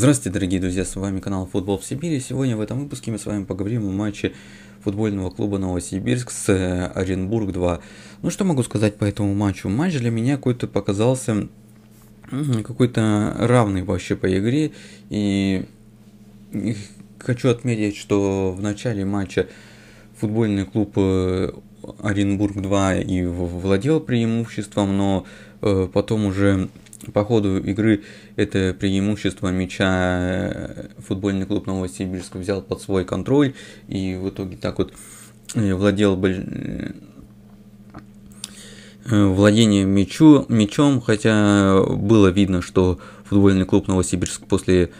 Здравствуйте, дорогие друзья, с вами канал Футбол в Сибири. Сегодня в этом выпуске мы с вами поговорим о матче футбольного клуба Новосибирск с э, Оренбург-2. Ну что могу сказать по этому матчу? Матч для меня какой-то показался какой-то равный вообще по игре. И хочу отметить, что в начале матча футбольный клуб э, Оренбург-2 и владел преимуществом, но э, потом уже по ходу игры это преимущество мяча э, футбольный клуб Новосибирск взял под свой контроль и в итоге так вот э, владел э, владение мячу, мячом, хотя было видно, что футбольный клуб Новосибирск после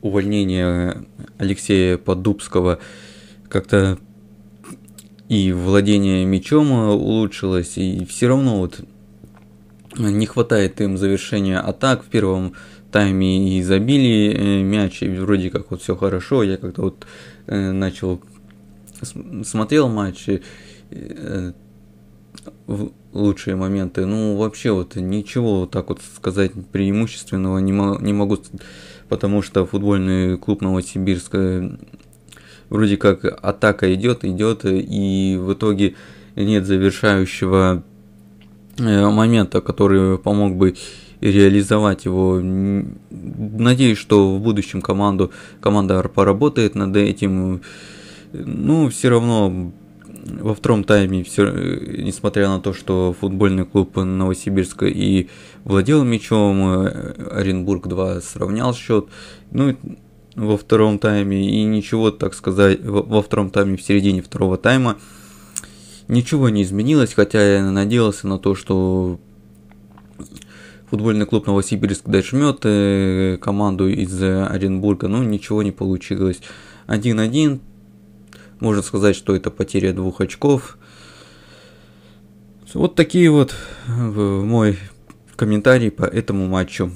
увольнения Алексея Подубского как-то и владение мячом улучшилось, и все равно вот не хватает им завершения атак в первом тайме и забили э, мяч, и вроде как вот все хорошо. Я как-то вот э, начал смотрел матч э, лучшие моменты. Ну, вообще вот ничего вот так вот сказать преимущественного не, мо- не могу, потому что футбольный клуб новосибирска вроде как атака идет, идет, и в итоге нет завершающего Э, момента, который помог бы реализовать его. Надеюсь, что в будущем команду, команда поработает над этим. Ну, все равно во втором тайме, все, э, несмотря на то, что футбольный клуб Новосибирска и владел мячом, э, Оренбург 2 сравнял счет. Ну, во втором тайме и ничего, так сказать, во втором тайме, в середине второго тайма – Ничего не изменилось, хотя я надеялся на то, что футбольный клуб Новосибирск дожмет э, команду из Оренбурга, но ну, ничего не получилось. 1-1, можно сказать, что это потеря двух очков. Вот такие вот э, мой комментарий по этому матчу.